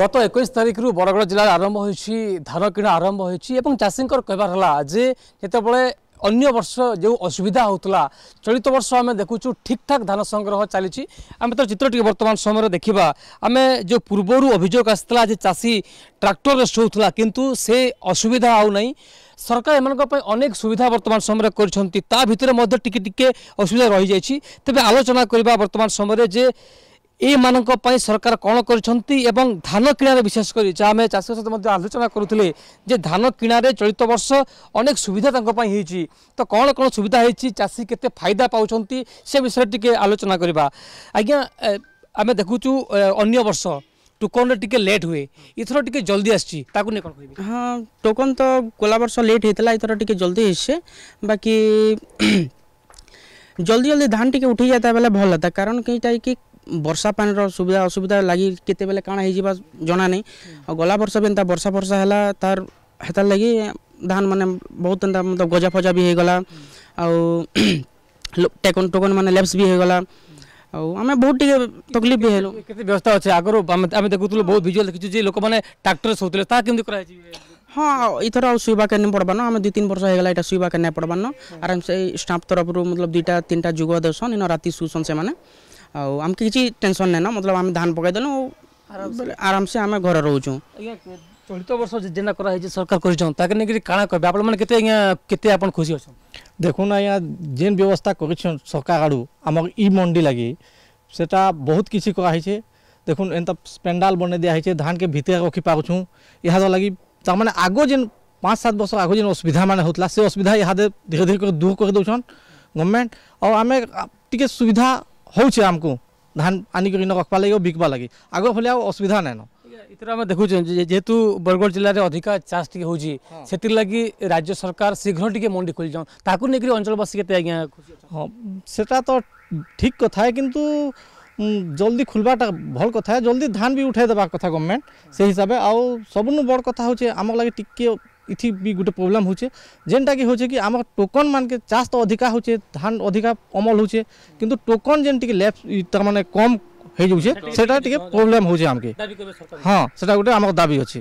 গত একুশ তারিখর বরগড় জেলার আরম্ভ হয়েছি ধান কিনা আরম্ভ হয়েছি এবং চাষীঙ্কর কেবার হল যে যেতবে অন্য বর্ষ যে অসুবিধা হোলা চলিত বর্ষ আমি দেখুছু ঠিকঠাক ধান সংগ্রহ চালছি আমি তো চিত্রটি বর্তমান সময় দেখা আমি যে পূর্বর অভিযোগ আসলা যে চাষী ট্রাক্টরে শোলা কিন্তু সে অসুবিধা আউ নাই সরকার এমানক অনেক সুবিধা বর্তমান সময় করছেন তা ভিতরে মধ্যে টিকে টিকে অসুবিধা রয়েছে তবে আলোচনা করা বর্তমান সময় যে ଏଇମାନଙ୍କ ପାଇଁ ସରକାର କ'ଣ କରିଛନ୍ତି ଏବଂ ଧାନ କିଣାରେ ବିଶେଷ କରି ଯାହା ଆମେ ଚାଷୀଙ୍କ ସହିତ ମଧ୍ୟ ଆଲୋଚନା କରୁଥିଲେ ଯେ ଧାନ କିଣାରେ ଚଳିତ ବର୍ଷ ଅନେକ ସୁବିଧା ତାଙ୍କ ପାଇଁ ହେଇଛି ତ କ'ଣ କ'ଣ ସୁବିଧା ହେଇଛି ଚାଷୀ କେତେ ଫାଇଦା ପାଉଛନ୍ତି ସେ ବିଷୟରେ ଟିକେ ଆଲୋଚନା କରିବା ଆଜ୍ଞା ଆମେ ଦେଖୁଛୁ ଅନ୍ୟ ବର୍ଷ ଟୋକନରେ ଟିକେ ଲେଟ୍ ହୁଏ ଏଥର ଟିକେ ଜଲ୍ଦି ଆସିଛି ତାକୁ ନେଇ କ'ଣ କହିବି ହଁ ଟୋକନ୍ ତ ଗଲା ବର୍ଷ ଲେଟ୍ ହେଇଥିଲା ଏଥର ଟିକେ ଜଲ୍ଦି ହେଇଛେ ବାକି জলদি জলদি ধান টিকে উঠে যেতে বেলে ভাল হতা কারণ কিটা কি ବର୍ଷା ପାଣିର ସୁବିଧା ଅସୁବିଧା ଲାଗି କେତେବେଲେ କାଣା ହେଇଯିବା ଜଣା ନାହିଁ ଆଉ ଗଲା ବର୍ଷ ବି ଏନ୍ତା ବର୍ଷା ଫର୍ଷା ହେଲା ତାର୍ ହେତାର୍ ଲାଗି ଧାନ ମାନେ ବହୁତ ଏନ୍ତା ମତଲବ ଗଜା ଫଜା ବି ହେଇଗଲା ଆଉ ଟେକନ୍ ଟୋକନ୍ ମାନେ ଲେପ୍ସ ବି ହେଇଗଲା ଆଉ ଆମେ ବହୁତ ଟିକେ ତକଲିଫ ବି ହେଲୁ କେତେ ବ୍ୟସ୍ତ ଅଛି ଆଗରୁ ଆମେ ଦେଖୁଥିଲୁ ବହୁତ ଭିଜୁଆଲ ଦେଖିଛୁ ଯେ ଲୋକମାନେ ଟ୍ରାକ୍ଟର ଶୋଉଥିଲେ ତାହା କେମିତି କରାହେଇଛି हाँ इथर आउ शुवाके नहीं पड़बान आम दुई तीन वर्ष होगा यहाँ शुवाके नहीं पड़बान आराम से स्टाफ तरफ मतलब दुईटा तीन टा जुग देसन इन राति शुसन से आमके किसी टेंशन नहीं ना मतलब आम धान पकड़ देलु आराम से आम घर रोचु চলিত বর্ষ যোজনা করা হয়েছে সরকার করছেন তাকে নিয়ে কাণ কবে আপনার মানে কেতে আজ্ঞা কেতে আপনার খুশি অছেন দেখুন আজ্ঞা যে ব্যবস্থা করছেন সরকার আড়ু আমার ই মন্ডি লাগি সেটা বহুত কিছু করা হয়েছে দেখুন এনতা পেন্ডাল বনে দিয়া হয়েছে ধানকে ভিতরে রখি পারছু ইহাদ লাগি তার মানে আগ যে পাঁচ সাত বছর আগ যে অসুবিধা মানে হোলা সে অসুবিধা ইহাদে ধীরে ধীরে করে দূর করে দেছন গভর্নমেন্ট আর আমি টিকে সুবিধা ହେଉଛି ଆମକୁ ଧାନ ଆଣିକରି ନ ରଖ୍ବା ଲାଗି ବିକ୍ବା ଲାଗି ଆଗ ଭଳି ଆଉ ଅସୁବିଧା ନାଇଁନ ଏଥିରେ ଆମେ ଦେଖୁଛୁ ଯେହେତୁ ବରଗଡ଼ ଜିଲ୍ଲାରେ ଅଧିକା ଚାଷ ଟିକେ ହେଉଛି ସେଥିର୍ଲାଗି ରାଜ୍ୟ ସରକାର ଶୀଘ୍ର ଟିକେ ମଣ୍ଡି ଖୋଲିଛନ୍ ତାକୁ ନେଇକରି ଅଞ୍ଚଳବାସୀ କେତେ ଆଜ୍ଞା ହଁ ସେଟା ତ ଠିକ୍ କଥା କିନ୍ତୁ ଜଲ୍ଦି ଖୋଲିବାଟା ଭଲ କଥା ଜଲ୍ଦି ଧାନ ବି ଉଠାଇ ଦେବା କଥା ଗଭର୍ଣ୍ଣମେଣ୍ଟ ସେଇ ହିସାବରେ ଆଉ ସବୁନୁ ବଡ଼ କଥା ହେଉଛି ଆମର ଲାଗି ଟିକେ ইথি ବି ଗୋଟେ ପ୍ରୋବ୍ଲେମ୍ ହଉଛେ ଯେନ୍ଟାକି ହଉଛେ କି ଆମର ଟୋକନ୍ ମାନକେ ଚାଷ ତ ଅଧିକା ହଉଛେ ଧାନ ଅଧିକା ଅମଲ ହଉଛେ କିନ୍ତୁ ଟୋକନ୍ ଯେନ୍ ଟିକେ ଲେଫ୍ଟ ତାମାନେ କମ୍ ହେଇଯାଉଛେ ସେଟା ଟିକେ ପ୍ରୋବ୍ଲେମ୍ ହଉଛେ ଆମକେ ହଁ ସେଟା ଗୋଟେ ଆମର ଦାବି ଅଛି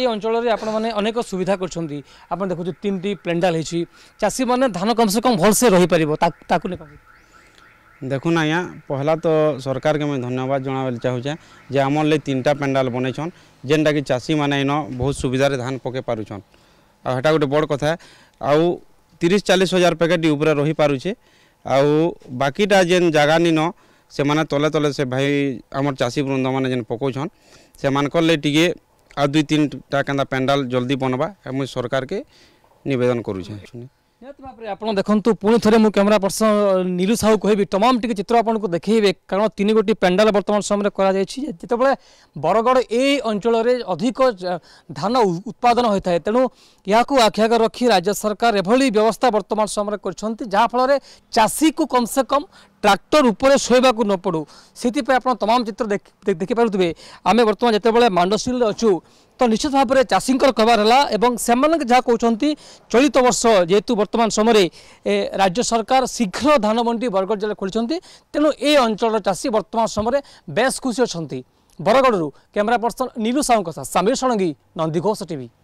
এই অঞ্চলের আপনার অনেক সুবিধা করছেন আপনার দেখুন তিনটি প্লেন্ডাল হয়েছি চাষী মানে ধান কমসে কম ভালসে ତାକୁ ନେଇ দেখুন আজ্ঞা পহলা তো সরকারকে আমি ধন্যবাদ জনাবার চাহুছে যে আমার লাগে তিনটা প্যান্ডাল বনেছন যেটা কি চাষী মানে এন বহু সুবিধার ধান পকে পারুছন আর এটা গোটে বড় কথা আউ তিরিশ চালিশ হাজার প্যাকেট উপরে রহি পারুছে আউ বাকিটা যেন জায়গা নিন সেমানে তলে তলে সে ভাই আমার চাষী বৃন্দ মানে যেন পকাউছন সেমানকর লাগে টিকিয়ে আর দুই তিনটা কেন্দা প্যান্ডাল জলদি বনবা আমি সরকারকে নিবেদন করুছে ନିହାତି ଭାବରେ ଆପଣ ଦେଖନ୍ତୁ ପୁଣି ଥରେ ମୁଁ କ୍ୟାମେରା ପର୍ସନ ନୀଲୁ ସାହୁ କହିବି ତମାମ ଟିକେ ଚିତ୍ର ଆପଣଙ୍କୁ ଦେଖେଇବେ କାରଣ ତିନି ଗୋଟି ପେଣ୍ଡାଲ ବର୍ତ୍ତମାନ ସମୟରେ କରାଯାଇଛି ଯେତେବେଳେ ବରଗଡ଼ ଏଇ ଅଞ୍ଚଳରେ ଅଧିକ ଧାନ ଉତ୍ପାଦନ ହୋଇଥାଏ ତେଣୁ ଏହାକୁ ଆଖିଆଗ ରଖି ରାଜ୍ୟ ସରକାର ଏଭଳି ବ୍ୟବସ୍ଥା ବର୍ତ୍ତମାନ ସମୟରେ କରିଛନ୍ତି ଯାହାଫଳରେ ଚାଷୀକୁ କମ୍ ସେ କମ୍ ট্রাক্টর উপরে শোবাকু নপড়ু সেইপা আপনার তমাম চিত্র দেখিপারে আমি বর্তমান যেতবে মাণ্ডশীলে অছু তো নিশ্চিত ভাবে চাষীঙ্কর কবার হল এবং সে যা কৌন চলিত বর্ষ যেহেতু বর্তমান সময়ে রাজ্য সরকার শীঘ্র ধান মন্ডি বরগড় জেলা খোলিছেন তেণু এই অঞ্চলের চাষী বর্তমান সময়ে বেশ খুশি অনেক বরগড়ু camera person Nilu Sahu Samir Sarangi Nandighosh TV